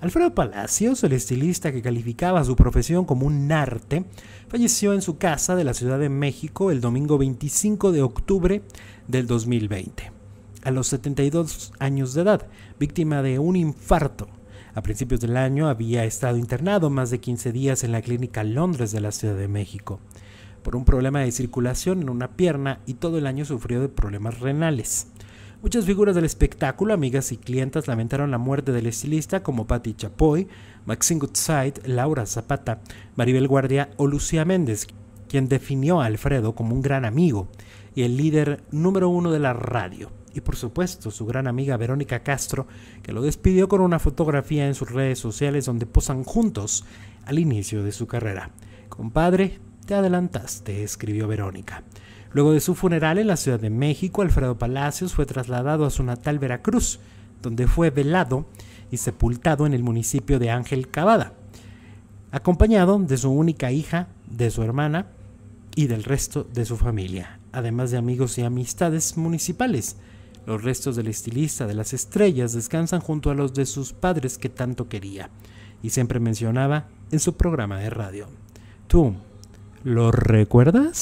Alfredo Palacios, el estilista que calificaba su profesión como un arte, falleció en su casa de la Ciudad de México el domingo 25 de octubre del 2020, a los 72 años de edad, víctima de un infarto. A principios del año había estado internado más de 15 días en la clínica Londres de la Ciudad de México por un problema de circulación en una pierna y todo el año sufrió de problemas renales. Muchas figuras del espectáculo, amigas y clientas, lamentaron la muerte del estilista como Patti Chapoy, Maxine Goodside, Laura Zapata, Maribel Guardia o Lucía Méndez, quien definió a Alfredo como un gran amigo y el líder número uno de la radio. Y por supuesto su gran amiga Verónica Castro, que lo despidió con una fotografía en sus redes sociales donde posan juntos al inicio de su carrera. Compadre, te adelantaste, escribió Verónica. Luego de su funeral en la Ciudad de México, Alfredo Palacios fue trasladado a su natal Veracruz, donde fue velado y sepultado en el municipio de Ángel Cavada, acompañado de su única hija, de su hermana y del resto de su familia, además de amigos y amistades municipales. Los restos del estilista de las estrellas descansan junto a los de sus padres que tanto quería y siempre mencionaba en su programa de radio. ¿Tú lo recuerdas?